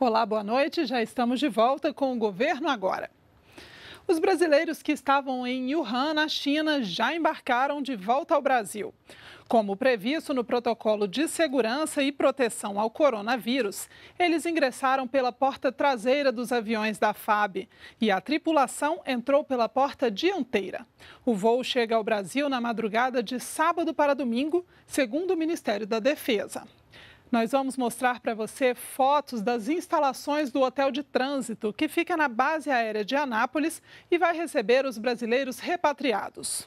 Olá, boa noite. Já estamos de volta com o Governo Agora. Os brasileiros que estavam em Wuhan, na China, já embarcaram de volta ao Brasil. Como previsto no protocolo de segurança e proteção ao coronavírus, eles ingressaram pela porta traseira dos aviões da FAB e a tripulação entrou pela porta dianteira. O voo chega ao Brasil na madrugada de sábado para domingo, segundo o Ministério da Defesa. Nós vamos mostrar para você fotos das instalações do hotel de trânsito que fica na base aérea de Anápolis e vai receber os brasileiros repatriados.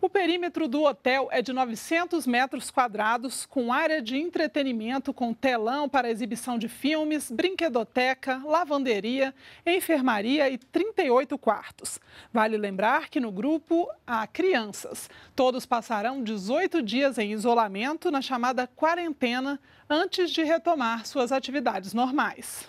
O perímetro do hotel é de 900 metros quadrados, com área de entretenimento com telão para exibição de filmes, brinquedoteca, lavanderia, enfermaria e 38 quartos. Vale lembrar que no grupo há crianças. Todos passarão 18 dias em isolamento na chamada quarentena antes de retomar suas atividades normais.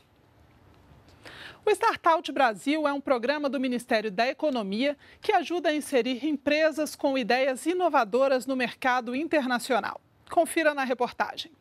O Startout Brasil é um programa do Ministério da Economia que ajuda a inserir empresas com ideias inovadoras no mercado internacional. Confira na reportagem.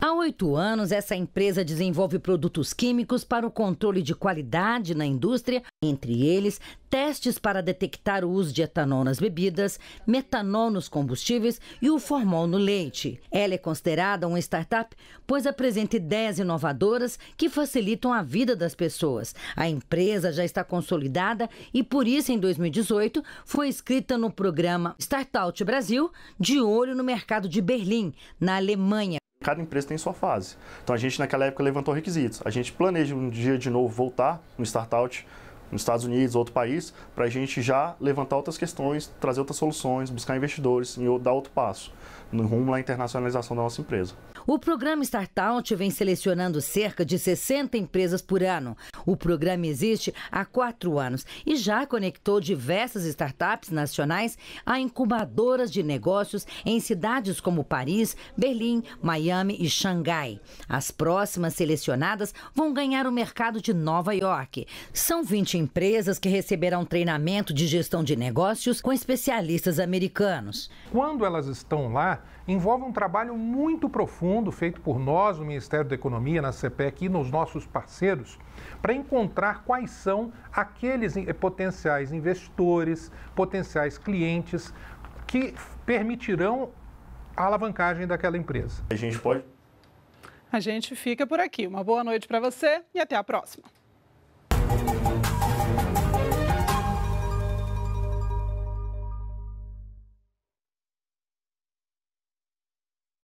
Há oito anos, essa empresa desenvolve produtos químicos para o controle de qualidade na indústria, entre eles, testes para detectar o uso de etanol nas bebidas, metanol nos combustíveis e o formol no leite. Ela é considerada uma startup, pois apresenta ideias inovadoras que facilitam a vida das pessoas. A empresa já está consolidada e, por isso, em 2018, foi inscrita no programa Startout Brasil, de olho no mercado de Berlim, na Alemanha Cada empresa tem sua fase. Então a gente naquela época levantou requisitos. A gente planeja um dia de novo voltar no startup nos Estados Unidos, outro país, para a gente já levantar outras questões, trazer outras soluções, buscar investidores e dar outro passo no rumo à internacionalização da nossa empresa. O programa Startout vem selecionando cerca de 60 empresas por ano. O programa existe há quatro anos e já conectou diversas startups nacionais a incubadoras de negócios em cidades como Paris, Berlim, Miami e Xangai. As próximas selecionadas vão ganhar o mercado de Nova York. São 20 empresas que receberão treinamento de gestão de negócios com especialistas americanos. Quando elas estão lá, envolve um trabalho muito profundo fundo feito por nós, o Ministério da Economia, na CPEC e nos nossos parceiros, para encontrar quais são aqueles potenciais investidores, potenciais clientes que permitirão a alavancagem daquela empresa. A gente pode. A gente fica por aqui. Uma boa noite para você e até a próxima.